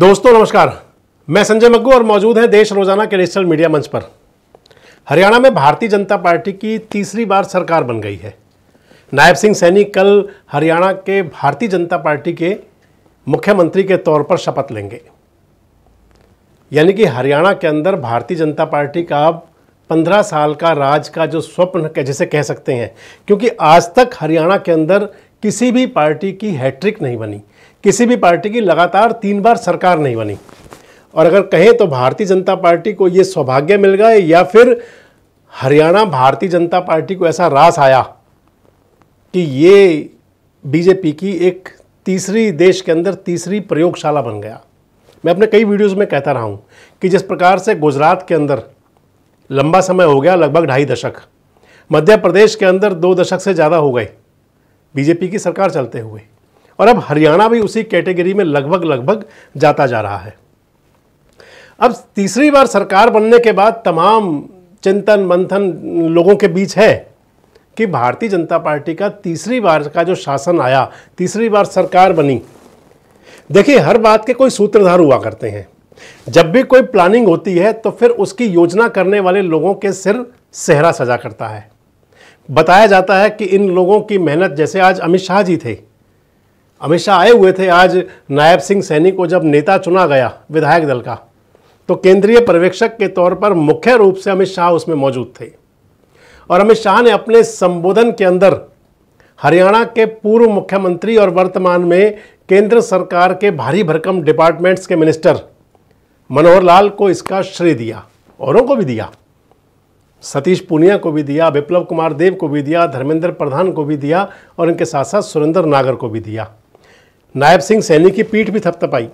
दोस्तों नमस्कार मैं संजय मग्गू और मौजूद हैं देश रोजाना के डिजिटल मीडिया मंच पर हरियाणा में भारतीय जनता पार्टी की तीसरी बार सरकार बन गई है नायब सिंह सैनी कल हरियाणा के भारतीय जनता पार्टी के मुख्यमंत्री के तौर पर शपथ लेंगे यानी कि हरियाणा के अंदर भारतीय जनता पार्टी का अब पंद्रह साल का राज का जो स्वप्न जिसे कह सकते हैं क्योंकि आज तक हरियाणा के अंदर किसी भी पार्टी की हैट्रिक नहीं बनी किसी भी पार्टी की लगातार तीन बार सरकार नहीं बनी और अगर कहें तो भारतीय जनता पार्टी को ये सौभाग्य मिल गया या फिर हरियाणा भारतीय जनता पार्टी को ऐसा रास आया कि ये बीजेपी की एक तीसरी देश के अंदर तीसरी प्रयोगशाला बन गया मैं अपने कई वीडियोस में कहता रहा हूँ कि जिस प्रकार से गुजरात के अंदर लंबा समय हो गया लगभग ढाई दशक मध्य प्रदेश के अंदर दो दशक से ज़्यादा हो गए बीजेपी की सरकार चलते हुए और अब हरियाणा भी उसी कैटेगरी में लगभग लगभग जाता जा रहा है अब तीसरी बार सरकार बनने के बाद तमाम चिंतन मंथन लोगों के बीच है कि भारतीय जनता पार्टी का तीसरी बार का जो शासन आया तीसरी बार सरकार बनी देखिए हर बात के कोई सूत्रधार हुआ करते हैं जब भी कोई प्लानिंग होती है तो फिर उसकी योजना करने वाले लोगों के सिर सेहरा सजा करता है बताया जाता है कि इन लोगों की मेहनत जैसे आज अमित शाह जी थे अमित शाह आए हुए थे आज नायब सिंह सैनी को जब नेता चुना गया विधायक दल का तो केंद्रीय पर्यवेक्षक के तौर पर मुख्य रूप से अमित शाह उसमें मौजूद थे और अमित शाह ने अपने संबोधन के अंदर हरियाणा के पूर्व मुख्यमंत्री और वर्तमान में केंद्र सरकार के भारी भरकम डिपार्टमेंट्स के मिनिस्टर मनोहर लाल को इसका श्रेय दिया औरों को भी दिया सतीश पुनिया को भी दिया विप्लव कुमार देव को भी दिया धर्मेंद्र प्रधान को भी दिया और इनके साथ साथ सुरेंद्र नागर को भी दिया नायब सिंह सैनी की पीठ भी थपथपाई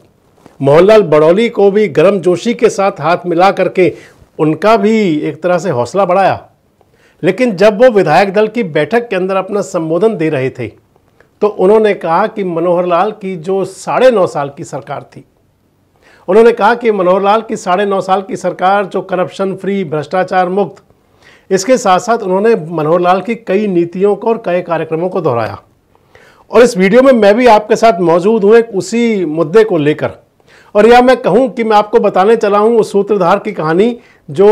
मोहनलाल बड़ौली को भी गर्म जोशी के साथ हाथ मिला करके उनका भी एक तरह से हौसला बढ़ाया लेकिन जब वो विधायक दल की बैठक के अंदर अपना संबोधन दे रहे थे तो उन्होंने कहा कि मनोहर लाल की जो साढ़े नौ साल की सरकार थी उन्होंने कहा कि मनोहर लाल की साढ़े नौ साल की सरकार जो करप्शन फ्री भ्रष्टाचार मुक्त इसके साथ साथ उन्होंने मनोहर लाल की कई नीतियों को और कई कार्यक्रमों को दोहराया और इस वीडियो में मैं भी आपके साथ मौजूद हूँ एक उसी मुद्दे को लेकर और यह मैं कहूँ कि मैं आपको बताने चला हूँ उस सूत्रधार की कहानी जो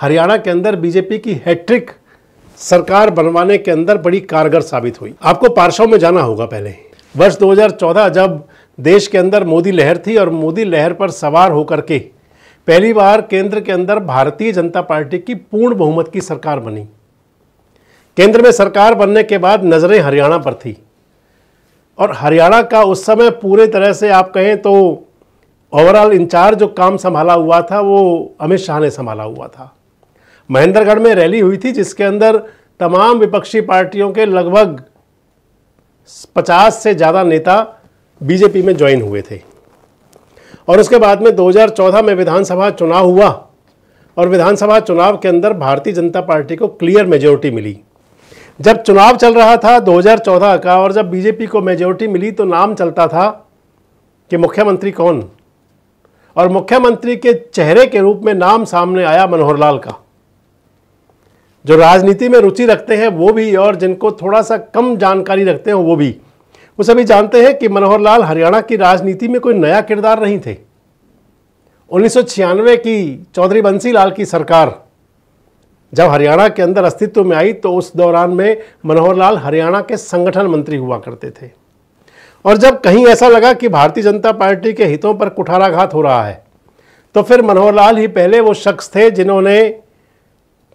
हरियाणा के अंदर बीजेपी की हैट्रिक सरकार बनवाने के अंदर बड़ी कारगर साबित हुई आपको पार्शव में जाना होगा पहले वर्ष 2014 जब देश के अंदर मोदी लहर थी और मोदी लहर पर सवार होकर के पहली बार केंद्र के अंदर भारतीय जनता पार्टी की पूर्ण बहुमत की सरकार बनी केंद्र में सरकार बनने के बाद नज़रें हरियाणा पर थी और हरियाणा का उस समय पूरे तरह से आप कहें तो ओवरऑल इंचार्ज जो काम संभाला हुआ था वो अमित शाह ने संभाला हुआ था महेंद्रगढ़ में रैली हुई थी जिसके अंदर तमाम विपक्षी पार्टियों के लगभग 50 से ज़्यादा नेता बीजेपी में ज्वाइन हुए थे और उसके बाद में 2014 में विधानसभा चुनाव हुआ और विधानसभा चुनाव के अंदर भारतीय जनता पार्टी को क्लियर मेजोरिटी मिली जब चुनाव चल रहा था 2014 का और जब बीजेपी को मेजोरिटी मिली तो नाम चलता था कि मुख्यमंत्री कौन और मुख्यमंत्री के चेहरे के रूप में नाम सामने आया मनोहर लाल का जो राजनीति में रुचि रखते हैं वो भी और जिनको थोड़ा सा कम जानकारी रखते हैं वो भी वो सभी जानते हैं कि मनोहर लाल हरियाणा की राजनीति में कोई नया किरदार नहीं थे उन्नीस की चौधरी बंसी लाल की सरकार जब हरियाणा के अंदर अस्तित्व में आई तो उस दौरान में मनोहर लाल हरियाणा के संगठन मंत्री हुआ करते थे और जब कहीं ऐसा लगा कि भारतीय जनता पार्टी के हितों पर कुठाराघात हो रहा है तो फिर मनोहर लाल ही पहले वो शख्स थे जिन्होंने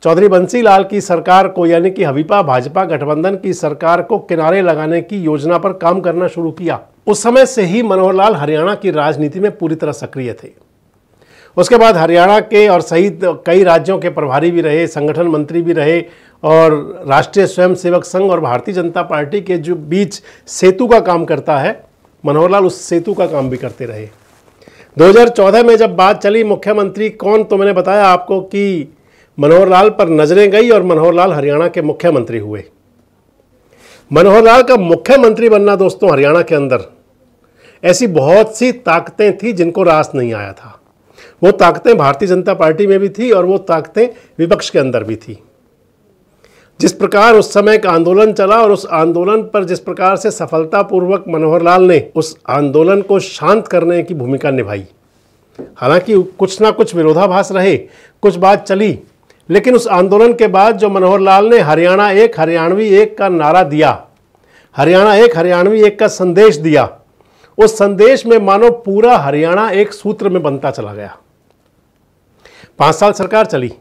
चौधरी बंसीलाल की सरकार को यानी कि हबीपा भाजपा गठबंधन की सरकार को किनारे लगाने की योजना पर काम करना शुरू किया उस समय से ही मनोहर लाल हरियाणा की राजनीति में पूरी तरह सक्रिय थे उसके बाद हरियाणा के और सहित कई राज्यों के प्रभारी भी रहे संगठन मंत्री भी रहे और राष्ट्रीय स्वयंसेवक संघ और भारतीय जनता पार्टी के जो बीच सेतु का काम करता है मनोहर लाल उस सेतु का काम भी करते रहे 2014 में जब बात चली मुख्यमंत्री कौन तो मैंने बताया आपको कि मनोहर लाल पर नजरें गई और मनोहर लाल हरियाणा के मुख्यमंत्री हुए मनोहर लाल का मुख्यमंत्री बनना दोस्तों हरियाणा के अंदर ऐसी बहुत सी ताकतें थी जिनको रास नहीं आया था वो ताकतें भारतीय जनता पार्टी में भी थी और वो ताकतें विपक्ष के अंदर भी थी जिस प्रकार उस समय एक आंदोलन चला और उस आंदोलन पर जिस प्रकार से सफलतापूर्वक मनोहर लाल ने उस आंदोलन को शांत करने की भूमिका निभाई हालांकि कुछ ना कुछ विरोधाभास रहे कुछ बात चली लेकिन उस आंदोलन के बाद जो मनोहर लाल ने हरियाणा एक हरियाणवी एक का नारा दिया हरियाणा एक हरियाणवी एक का संदेश दिया उस संदेश में मानो पूरा हरियाणा एक सूत्र में बनता चला गया पांच साल सरकार चली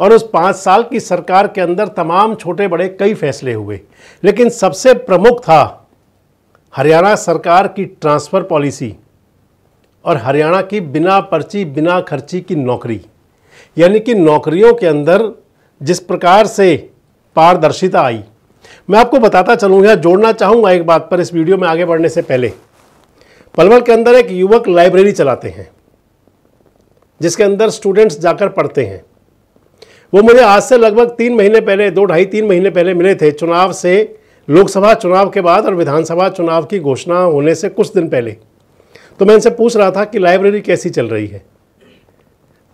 और उस पांच साल की सरकार के अंदर तमाम छोटे बड़े कई फैसले हुए लेकिन सबसे प्रमुख था हरियाणा सरकार की ट्रांसफ़र पॉलिसी और हरियाणा की बिना पर्ची बिना खर्ची की नौकरी यानी कि नौकरियों के अंदर जिस प्रकार से पारदर्शिता आई मैं आपको बताता चलूँगा जोड़ना चाहूँगा एक बात पर इस वीडियो में आगे बढ़ने से पहले पलवल के अंदर एक युवक लाइब्रेरी चलाते हैं जिसके अंदर स्टूडेंट्स जाकर पढ़ते हैं वो मुझे आज से लगभग तीन महीने पहले दो ढाई तीन महीने पहले मिले थे चुनाव से लोकसभा चुनाव के बाद और विधानसभा चुनाव की घोषणा होने से कुछ दिन पहले तो मैं इनसे पूछ रहा था कि लाइब्रेरी कैसी चल रही है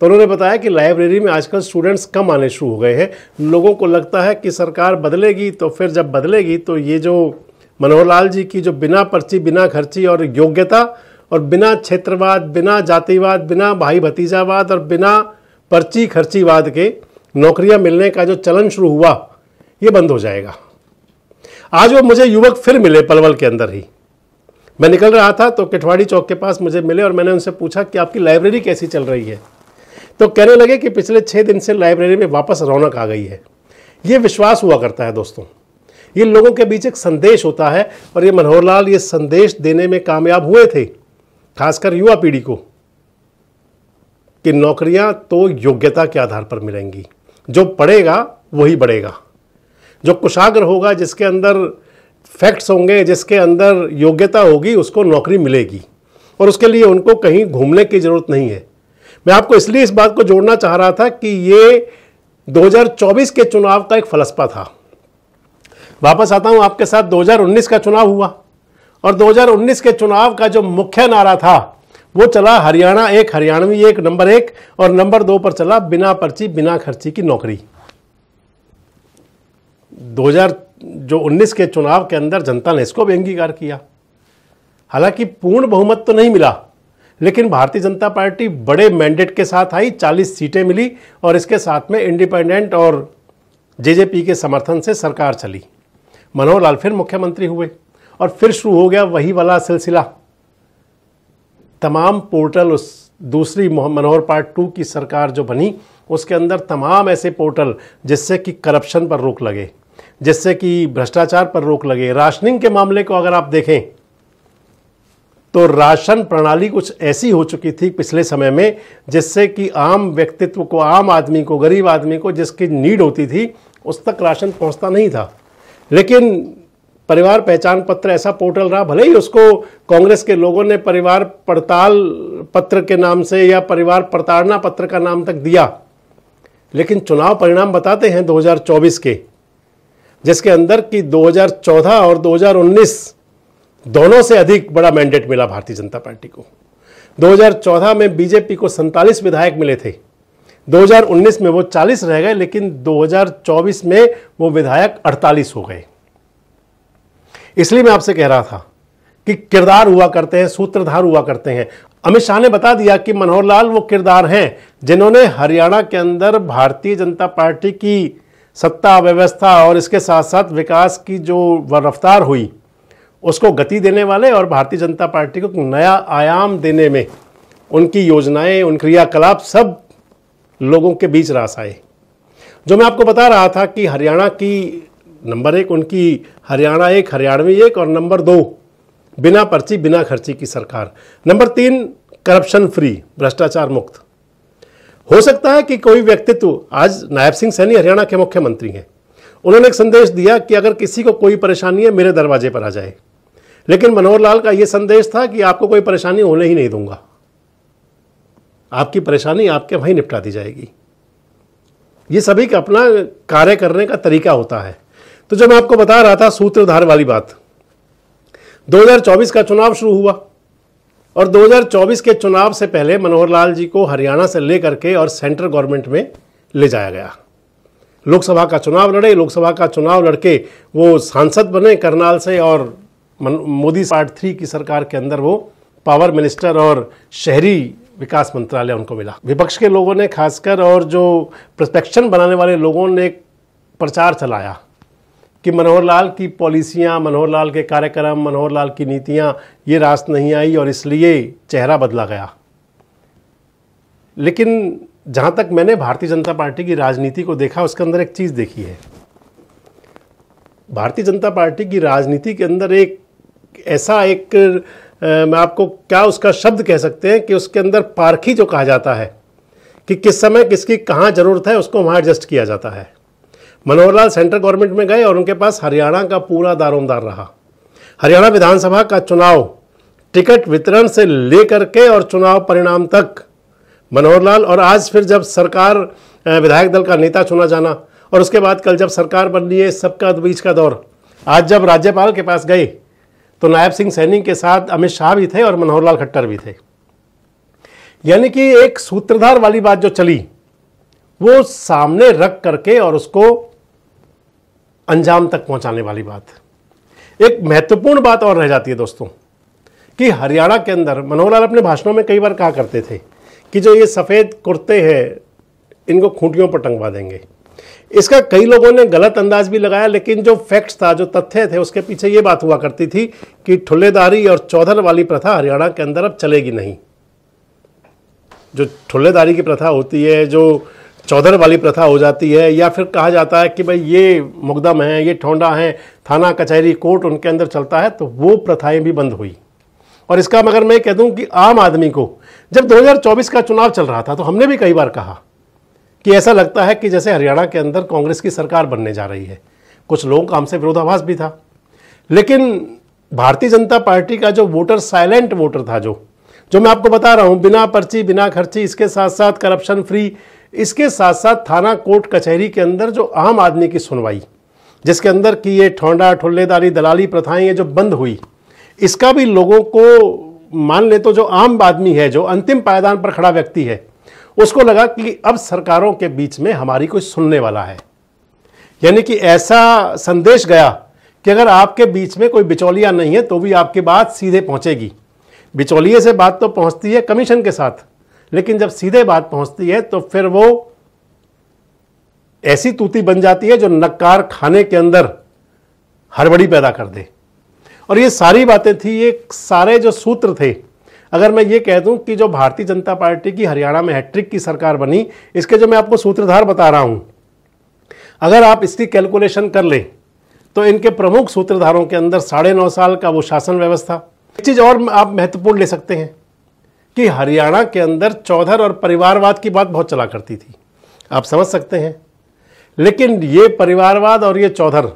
तो उन्होंने बताया कि लाइब्रेरी में आजकल स्टूडेंट्स कम आने शुरू हो गए हैं लोगों को लगता है कि सरकार बदलेगी तो फिर जब बदलेगी तो ये जो मनोहर लाल जी की जो बिना पर्ची बिना खर्ची और योग्यता और बिना क्षेत्रवाद बिना जातिवाद बिना भाई भतीजावाद और बिना पर्ची खर्चीवाद के नौकरियां मिलने का जो चलन शुरू हुआ ये बंद हो जाएगा आज वो मुझे युवक फिर मिले पलवल के अंदर ही मैं निकल रहा था तो किठवाड़ी चौक के पास मुझे मिले और मैंने उनसे पूछा कि आपकी लाइब्रेरी कैसी चल रही है तो कहने लगे कि पिछले छः दिन से लाइब्रेरी में वापस रौनक आ गई है ये विश्वास हुआ करता है दोस्तों ये लोगों के बीच एक संदेश होता है और ये मनोहर लाल ये संदेश देने में कामयाब हुए थे खासकर युवा पीढ़ी को कि नौकरियां तो योग्यता के आधार पर मिलेंगी जो पढ़ेगा वही बढ़ेगा जो कुशाग्र होगा जिसके अंदर फैक्ट्स होंगे जिसके अंदर योग्यता होगी उसको नौकरी मिलेगी और उसके लिए उनको कहीं घूमने की ज़रूरत नहीं है मैं आपको इसलिए इस बात को जोड़ना चाह रहा था कि ये 2024 के चुनाव का एक फलसफा था वापस आता हूं आपके साथ 2019 का चुनाव हुआ और 2019 के चुनाव का जो मुख्य नारा था वो चला हरियाणा एक हरियाणवी एक नंबर एक और नंबर दो पर चला बिना पर्ची बिना खर्ची की नौकरी 2000 जो 19 के चुनाव के अंदर जनता ने इसको भी अंगीकार किया हालांकि पूर्ण बहुमत तो नहीं मिला लेकिन भारतीय जनता पार्टी बड़े मैंडेट के साथ आई 40 सीटें मिली और इसके साथ में इंडिपेंडेंट और जेजेपी के समर्थन से सरकार चली मनोहर लाल फिर मुख्यमंत्री हुए और फिर शुरू हो गया वही वाला सिलसिला तमाम पोर्टल उस दूसरी मनोहर पार्ट टू की सरकार जो बनी उसके अंदर तमाम ऐसे पोर्टल जिससे कि करप्शन पर रोक लगे जिससे कि भ्रष्टाचार पर रोक लगे राशनिंग के मामले को अगर आप देखें तो राशन प्रणाली कुछ ऐसी हो चुकी थी पिछले समय में जिससे कि आम व्यक्तित्व को आम आदमी को गरीब आदमी को जिसकी नीड होती थी उस तक राशन पहुंचता नहीं था लेकिन परिवार पहचान पत्र ऐसा पोर्टल रहा भले ही उसको कांग्रेस के लोगों ने परिवार पड़ताल पत्र के नाम से या परिवार प्रताड़ना पत्र का नाम तक दिया लेकिन चुनाव परिणाम बताते हैं 2024 के जिसके अंदर कि 2014 और 2019 दोनों से अधिक बड़ा मैंडेट मिला भारतीय जनता पार्टी को 2014 में बीजेपी को सैंतालीस विधायक मिले थे 2019 में वो 40 रह गए लेकिन 2024 में वो विधायक 48 हो गए इसलिए मैं आपसे कह रहा था कि किरदार हुआ करते हैं सूत्रधार हुआ करते हैं अमित शाह ने बता दिया कि मनोहर लाल वो किरदार हैं जिन्होंने हरियाणा के अंदर भारतीय जनता पार्टी की सत्ता व्यवस्था और इसके साथ साथ विकास की जो रफ्तार हुई उसको गति देने वाले और भारतीय जनता पार्टी को नया आयाम देने में उनकी योजनाएं उन क्रियाकलाप सब लोगों के बीच रास आए जो मैं आपको बता रहा था कि हरियाणा की नंबर एक उनकी हरियाणा एक हरियाणवी एक और नंबर दो बिना पर्ची बिना खर्ची की सरकार नंबर तीन करप्शन फ्री भ्रष्टाचार मुक्त हो सकता है कि कोई व्यक्तित्व आज नायब सिंह सैनी हरियाणा के मुख्यमंत्री हैं उन्होंने एक संदेश दिया कि अगर किसी को कोई परेशानी है मेरे दरवाजे पर आ जाए लेकिन मनोहर लाल का यह संदेश था कि आपको कोई परेशानी होने ही नहीं दूंगा आपकी परेशानी आपके वहीं निपटा दी जाएगी ये सभी का अपना कार्य करने का तरीका होता है तो जब मैं आपको बता रहा था सूत्रधार वाली बात 2024 का चुनाव शुरू हुआ और 2024 के चुनाव से पहले मनोहर लाल जी को हरियाणा से लेकर के और सेंट्रल गवर्नमेंट में ले जाया गया लोकसभा का चुनाव लड़े लोकसभा का चुनाव लड़के वो सांसद बने करनाल से और मोदी पार्ट थ्री की सरकार के अंदर वो पावर मिनिस्टर और शहरी विकास मंत्रालय उनको मिला विपक्ष के लोगों ने खासकर और जो प्रस्पेक्शन बनाने वाले लोगों ने एक प्रचार चलाया कि मनोहर लाल की पॉलिसियाँ मनोहर लाल के कार्यक्रम मनोहर लाल की नीतियाँ ये रास्त नहीं आई और इसलिए चेहरा बदला गया लेकिन जहाँ तक मैंने भारतीय जनता पार्टी की राजनीति को देखा उसके अंदर एक चीज़ देखी है भारतीय जनता पार्टी की राजनीति के अंदर एक ऐसा एक मैं आपको क्या उसका शब्द कह सकते हैं कि उसके अंदर पारखी जो कहा जाता है कि किस समय किसकी कहाँ ज़रूरत है उसको वहाँ एडजस्ट किया जाता है मनोहर लाल सेंट्रल गवर्नमेंट में गए और उनके पास हरियाणा का पूरा दारोमदार रहा हरियाणा विधानसभा का चुनाव टिकट वितरण से लेकर के और चुनाव परिणाम तक मनोहर लाल और आज फिर जब सरकार विधायक दल का नेता चुना जाना और उसके बाद कल जब सरकार बन रही है सबका बीच का दौर आज जब राज्यपाल के पास गए तो नायब सिंह सैनी के साथ अमित शाह भी थे और मनोहर लाल खट्टर भी थे यानी कि एक सूत्रधार वाली बात जो चली वो सामने रख करके और उसको अंजाम तक पहुंचाने वाली बात एक महत्वपूर्ण बात और रह जाती है दोस्तों कि हरियाणा के अंदर मनोहर लाल अपने भाषणों में कई बार कहा करते थे कि जो ये सफ़ेद कुर्ते हैं इनको खूंटियों पर टंगवा देंगे इसका कई लोगों ने गलत अंदाज भी लगाया लेकिन जो फैक्ट्स था जो तथ्य थे उसके पीछे ये बात हुआ करती थी कि ठुल्लेदारी और चौधर वाली प्रथा हरियाणा के अंदर अब चलेगी नहीं जो ठुल्लेदारी की प्रथा होती है जो चौधर वाली प्रथा हो जाती है या फिर कहा जाता है कि भाई ये मुकदम है ये ठोंडा है थाना कचहरी कोर्ट उनके अंदर चलता है तो वो प्रथाएं भी बंद हुई और इसका मगर मैं कह दूं कि आम आदमी को जब 2024 का चुनाव चल रहा था तो हमने भी कई बार कहा कि ऐसा लगता है कि जैसे हरियाणा के अंदर कांग्रेस की सरकार बनने जा रही है कुछ लोगों का हमसे विरोधाभास भी था लेकिन भारतीय जनता पार्टी का जो वोटर साइलेंट वोटर था जो जो मैं आपको बता रहा हूं बिना पर्ची बिना खर्ची इसके साथ साथ करप्शन फ्री इसके साथ साथ थाना कोर्ट कचहरी के अंदर जो आम आदमी की सुनवाई जिसके अंदर की ये ठोंडा ठुल्लेदारी दलाली प्रथाएं ये जो बंद हुई इसका भी लोगों को मान ले तो जो आम आदमी है जो अंतिम पायदान पर खड़ा व्यक्ति है उसको लगा कि अब सरकारों के बीच में हमारी कोई सुनने वाला है यानी कि ऐसा संदेश गया कि अगर आपके बीच में कोई बिचौलिया नहीं है तो भी आपकी बात सीधे पहुंचेगी बिचौलिए से बात तो पहुंचती है कमीशन के साथ लेकिन जब सीधे बात पहुंचती है तो फिर वो ऐसी तूती बन जाती है जो नक्कार खाने के अंदर हड़बड़ी पैदा कर दे और ये सारी बातें थी ये सारे जो सूत्र थे अगर मैं ये कह दूं कि जो भारतीय जनता पार्टी की हरियाणा में हैट्रिक की सरकार बनी इसके जो मैं आपको सूत्रधार बता रहा हूं अगर आप इसकी कैलकुलेशन कर लें तो इनके प्रमुख सूत्रधारों के अंदर साढ़े नौ साल का वो शासन व्यवस्था एक चीज़ और आप महत्वपूर्ण ले सकते हैं कि हरियाणा के अंदर चौधर और परिवारवाद की बात बहुत चला करती थी आप समझ सकते हैं लेकिन ये परिवारवाद और ये चौधर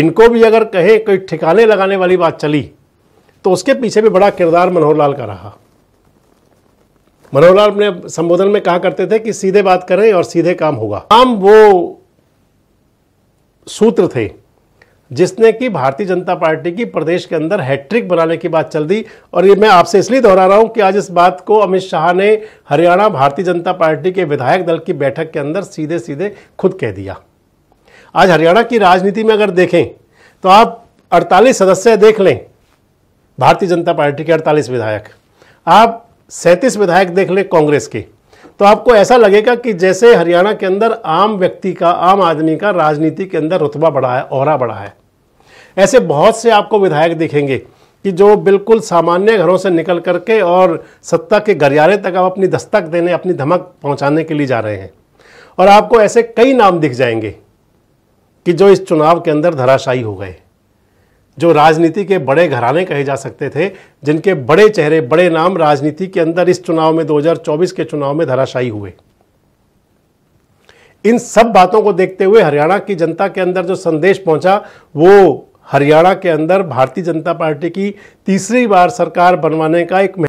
इनको भी अगर कहें कोई ठिकाने लगाने वाली बात चली तो उसके पीछे भी बड़ा किरदार मनोहर लाल का रहा मनोहर लाल अपने संबोधन में कहा करते थे कि सीधे बात करें और सीधे काम होगा आम वो सूत्र थे जिसने कि भारतीय जनता पार्टी की प्रदेश के अंदर हैट्रिक बनाने की बात चल दी और ये मैं आपसे इसलिए दोहरा रहा हूं कि आज इस बात को अमित शाह ने हरियाणा भारतीय जनता पार्टी के विधायक दल की बैठक के अंदर सीधे सीधे खुद कह दिया आज हरियाणा की राजनीति में अगर देखें तो आप 48 सदस्य देख लें भारतीय जनता पार्टी के अड़तालीस विधायक आप सैंतीस विधायक देख लें कांग्रेस के तो आपको ऐसा लगेगा कि जैसे हरियाणा के अंदर आम व्यक्ति का आम आदमी का राजनीति के अंदर रुतबा बढ़ा है और बढ़ा है ऐसे बहुत से आपको विधायक दिखेंगे कि जो बिल्कुल सामान्य घरों से निकल करके और सत्ता के गरियारे तक आप अपनी दस्तक देने अपनी धमक पहुंचाने के लिए जा रहे हैं और आपको ऐसे कई नाम दिख जाएंगे कि जो इस चुनाव के अंदर धराशायी हो गए जो राजनीति के बड़े घराने कहे जा सकते थे जिनके बड़े चेहरे बड़े नाम राजनीति के अंदर इस चुनाव में 2024 के चुनाव में धराशायी हुए इन सब बातों को देखते हुए हरियाणा की जनता के अंदर जो संदेश पहुंचा वो हरियाणा के अंदर भारतीय जनता पार्टी की तीसरी बार सरकार बनवाने का एक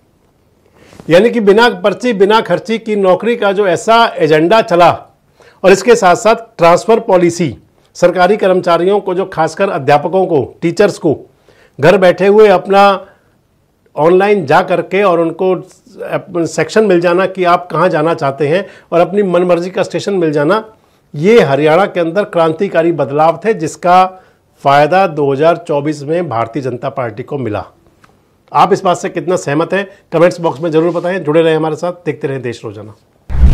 यानी कि बिना पर्ची बिना खर्ची की नौकरी का जो ऐसा एजेंडा चला और इसके साथ साथ ट्रांसफर पॉलिसी सरकारी कर्मचारियों को जो खासकर अध्यापकों को टीचर्स को घर बैठे हुए अपना ऑनलाइन जा करके और उनको सेक्शन मिल जाना कि आप कहाँ जाना चाहते हैं और अपनी मनमर्जी का स्टेशन मिल जाना ये हरियाणा के अंदर क्रांतिकारी बदलाव थे जिसका फ़ायदा 2024 में भारतीय जनता पार्टी को मिला आप इस बात से कितना सहमत हैं कमेंट्स बॉक्स में ज़रूर बताएं जुड़े रहें हमारे साथ देखते रहें देश रोजाना